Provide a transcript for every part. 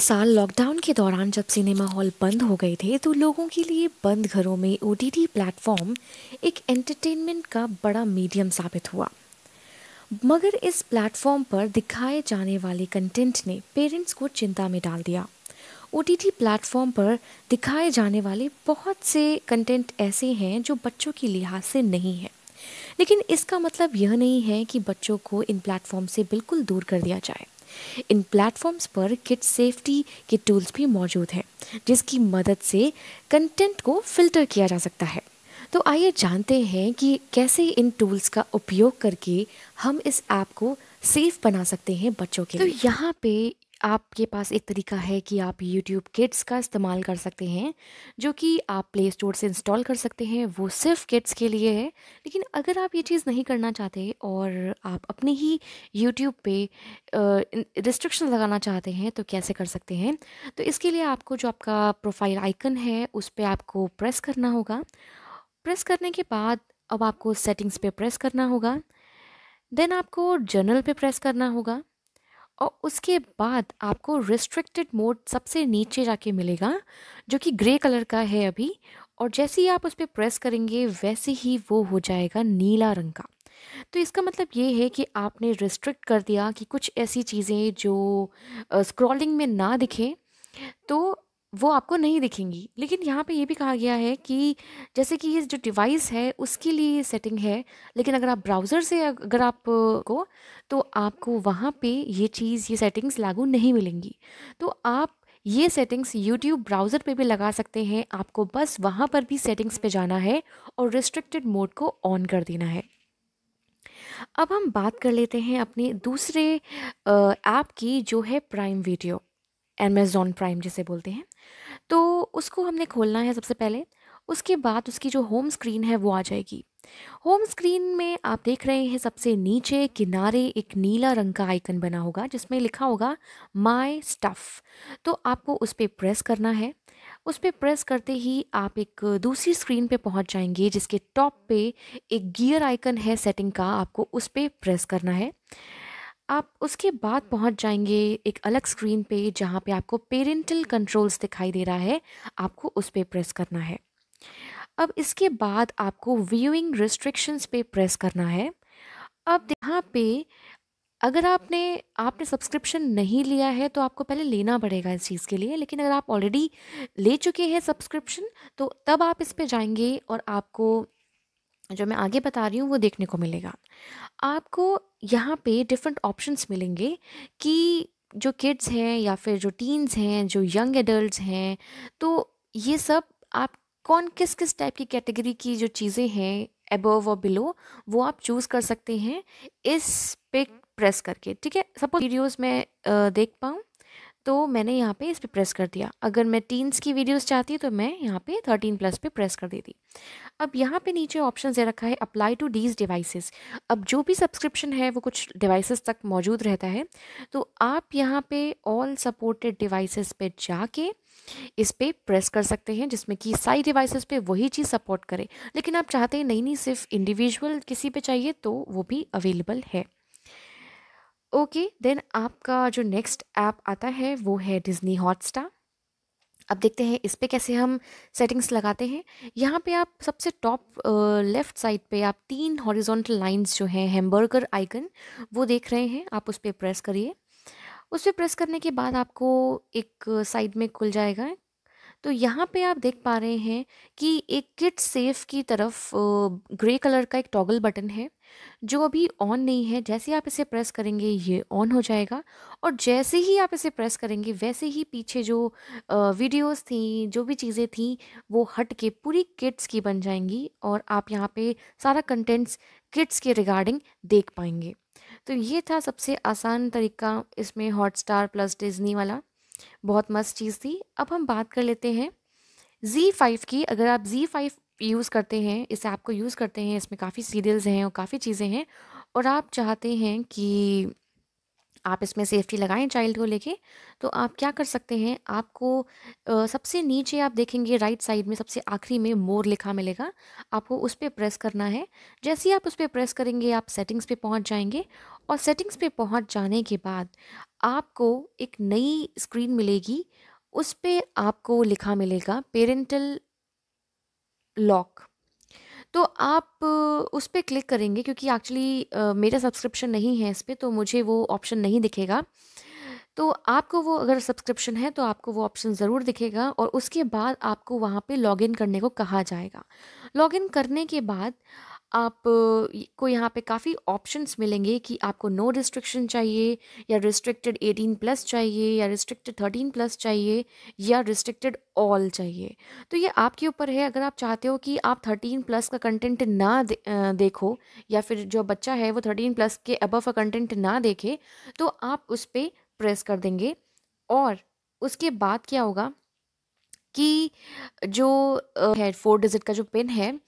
साल लॉकडाउन के दौरान जब सिनेमा हॉल बंद हो गए थे तो लोगों के लिए बंद घरों में ओ टी प्लेटफॉर्म एक एंटरटेनमेंट का बड़ा मीडियम साबित हुआ मगर इस प्लेटफॉर्म पर दिखाए जाने वाले कंटेंट ने पेरेंट्स को चिंता में डाल दिया ओ टी प्लेटफॉर्म पर दिखाए जाने वाले बहुत से कंटेंट ऐसे हैं जो बच्चों के लिहाज से नहीं है लेकिन इसका मतलब यह नहीं है कि बच्चों को इन प्लेटफॉर्म से बिल्कुल दूर कर दिया जाए इन प्लेटफॉर्म्स पर किट सेफ्टी के टूल्स भी मौजूद हैं जिसकी मदद से कंटेंट को फिल्टर किया जा सकता है तो आइए जानते हैं कि कैसे इन टूल्स का उपयोग करके हम इस ऐप को सेफ बना सकते हैं बच्चों के तो लिए तो यहाँ पे आपके पास एक तरीका है कि आप YouTube किड्स का इस्तेमाल कर सकते हैं जो कि आप प्ले स्टोर से इंस्टॉल कर सकते हैं वो सिर्फ किड्स के लिए है लेकिन अगर आप ये चीज़ नहीं करना चाहते और आप अपने ही YouTube पे रिस्ट्रिक्शन लगाना चाहते हैं तो कैसे कर सकते हैं तो इसके लिए आपको जो आपका प्रोफाइल आइकन है उस पर आपको प्रेस करना होगा प्रेस करने के बाद अब आपको सेटिंग्स पे प्रेस करना होगा देन आपको जर्नल पे प्रेस करना होगा और उसके बाद आपको रिस्ट्रिक्टेड मोड सबसे नीचे जाके मिलेगा जो कि ग्रे कलर का है अभी और जैसे ही आप उस पर प्रेस करेंगे वैसे ही वो हो जाएगा नीला रंग का तो इसका मतलब ये है कि आपने रिस्ट्रिक्ट कर दिया कि कुछ ऐसी चीज़ें जो स्क्रॉलिंग में ना दिखें तो वो आपको नहीं दिखेंगी लेकिन यहाँ पे ये भी कहा गया है कि जैसे कि ये जो डिवाइस है उसके लिए ये सेटिंग है लेकिन अगर आप ब्राउज़र से अगर आप को तो आपको वहाँ पे ये चीज़ ये सेटिंग्स लागू नहीं मिलेंगी तो आप ये सेटिंग्स YouTube ब्राउज़र पे भी लगा सकते हैं आपको बस वहाँ पर भी सेटिंग्स पे जाना है और रिस्ट्रिक्टेड मोड को ऑन कर देना है अब हम बात कर लेते हैं अपने दूसरे ऐप की जो है प्राइम वीडियो एमेज़ोन प्राइम जिसे बोलते हैं तो उसको हमने खोलना है सबसे पहले उसके बाद उसकी जो होम स्क्रीन है वो आ जाएगी होम स्क्रीन में आप देख रहे हैं सबसे नीचे किनारे एक नीला रंग का आइकन बना होगा जिसमें लिखा होगा माई स्टफ़ तो आपको उस पर प्रेस करना है उस पर प्रेस करते ही आप एक दूसरी स्क्रीन पे पहुंच जाएंगे जिसके टॉप पे एक गियर आइकन है सेटिंग का आपको उस पर प्रेस करना है आप उसके बाद पहुंच जाएंगे एक अलग स्क्रीन पे जहाँ पे आपको पेरेंटल कंट्रोल्स दिखाई दे रहा है आपको उस पर प्रेस करना है अब इसके बाद आपको व्यूइंग रिस्ट्रिक्शंस पे प्रेस करना है अब यहाँ पे अगर आपने आपने सब्सक्रिप्शन नहीं लिया है तो आपको पहले लेना पड़ेगा इस चीज़ के लिए लेकिन अगर आप ऑलरेडी ले चुके हैं सब्सक्रिप्शन तो तब आप इस पे जाएंगे और आपको जो मैं आगे बता रही हूँ वो देखने को मिलेगा आपको यहाँ पे डिफरेंट ऑप्शंस मिलेंगे कि जो किड्स हैं या फिर जो टीन्स हैं जो यंग एडल्ट हैं तो ये सब आप कौन किस किस टाइप की कैटेगरी की जो चीज़ें हैं एबव और बिलो वो आप चूज़ कर सकते हैं इस पे प्रेस करके ठीक है सपोज वीडियोस में देख पाऊँ तो मैंने यहाँ पे इस पर प्रेस कर दिया अगर मैं टीन्स की वीडियोस चाहती तो मैं यहाँ पे थर्टीन प्लस पे प्रेस कर देती अब यहाँ पे नीचे ऑप्शन दे रखा है अप्लाई टू डीज डिवाइसेस अब जो भी सब्सक्रिप्शन है वो कुछ डिवाइसेस तक मौजूद रहता है तो आप यहाँ पे ऑल सपोर्टेड डिवाइसेस पे जाके इस पर प्रेस कर सकते हैं जिसमें कि सारी डिवाइसेस पे वही चीज़ सपोर्ट करे लेकिन आप चाहते हैं नहीं नहीं सिर्फ इंडिविजुअल किसी पे चाहिए तो वो भी अवेलेबल है ओके देन आपका जो नेक्स्ट ऐप आता है वो है डिज़नी हॉटस्टार अब देखते हैं इस पर कैसे हम सेटिंग्स लगाते हैं यहाँ पे आप सबसे टॉप लेफ़्ट साइड पे आप तीन हॉरिजॉन्टल लाइंस जो हैं हेम्बर्गर आइकन वो देख रहे हैं आप उस पर प्रेस करिए उस पर प्रेस करने के बाद आपको एक साइड में खुल जाएगा तो यहाँ पे आप देख पा रहे हैं कि एक किट सेफ की तरफ ग्रे कलर का एक टॉगल बटन है जो अभी ऑन नहीं है जैसे आप इसे प्रेस करेंगे ये ऑन हो जाएगा और जैसे ही आप इसे प्रेस करेंगे वैसे ही पीछे जो वीडियोस थी जो भी चीज़ें थी वो हट के पूरी किट्स की बन जाएंगी और आप यहाँ पे सारा कंटेंट्स किट्स के रिगार्डिंग देख पाएंगे तो ये था सबसे आसान तरीका इसमें हॉटस्टार प्लस डिजनी वाला बहुत मस्त चीज़ थी अब हम बात कर लेते हैं जी फाइव की अगर आप जी फाइव यूज़ करते हैं इस ऐप को यूज़ करते हैं इसमें काफ़ी सीरियल्स हैं और काफ़ी चीज़ें हैं और आप चाहते हैं कि आप इसमें सेफ्टी लगाएं चाइल्ड को लेके तो आप क्या कर सकते हैं आपको सबसे नीचे आप देखेंगे राइट साइड में सबसे आखिरी में मोर लिखा मिलेगा आपको उस पर प्रेस करना है जैसे ही आप उस पर प्रेस करेंगे आप सेटिंग्स पे पहुंच जाएंगे और सेटिंग्स पे पहुंच जाने के बाद आपको एक नई स्क्रीन मिलेगी उस पर आपको लिखा मिलेगा पेरेंटल लॉक तो आप उस पर क्लिक करेंगे क्योंकि एक्चुअली मेरा सब्सक्रिप्शन नहीं है इस पर तो मुझे वो ऑप्शन नहीं दिखेगा तो आपको वो अगर सब्सक्रिप्शन है तो आपको वो ऑप्शन ज़रूर दिखेगा और उसके बाद आपको वहाँ पे लॉगिन करने को कहा जाएगा लॉगिन करने के बाद आप को यहाँ पे काफ़ी ऑप्शंस मिलेंगे कि आपको नो रिस्ट्रिक्शन चाहिए या रिस्ट्रिक्टेड 18 प्लस चाहिए या रिस्ट्रिक्टेड 13 प्लस चाहिए या रिस्ट्रिक्टेड ऑल चाहिए तो ये आपके ऊपर है अगर आप चाहते हो कि आप 13 प्लस का कंटेंट ना दे, देखो या फिर जो बच्चा है वो 13 प्लस के अबव का कंटेंट ना देखे तो आप उस पर प्रेस कर देंगे और उसके बाद क्या होगा कि जो है फोर डिजिट का जो पिन है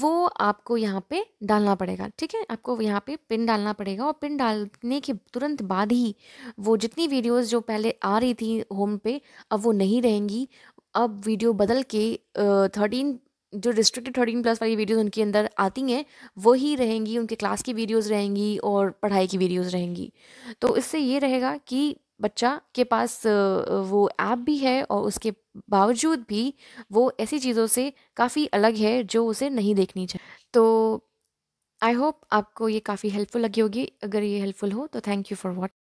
वो आपको यहाँ पे डालना पड़ेगा ठीक है आपको यहाँ पे पिन डालना पड़ेगा और पिन डालने के तुरंत बाद ही वो जितनी वीडियोस जो पहले आ रही थी होम पे अब वो नहीं रहेंगी अब वीडियो बदल के थर्टीन जो रिस्ट्रिक्टेड थर्टीन प्लस वाली वीडियोस उनके अंदर आती हैं वो ही रहेंगी उनके क्लास की वीडियोस रहेंगी और पढ़ाई की वीडियोस रहेंगी तो इससे ये रहेगा कि बच्चा के पास वो ऐप भी है और उसके बावजूद भी वो ऐसी चीज़ों से काफ़ी अलग है जो उसे नहीं देखनी चाहिए तो आई होप आपको ये काफ़ी हेल्पफुल लगी होगी अगर ये हेल्पफुल हो तो थैंक यू फॉर वॉट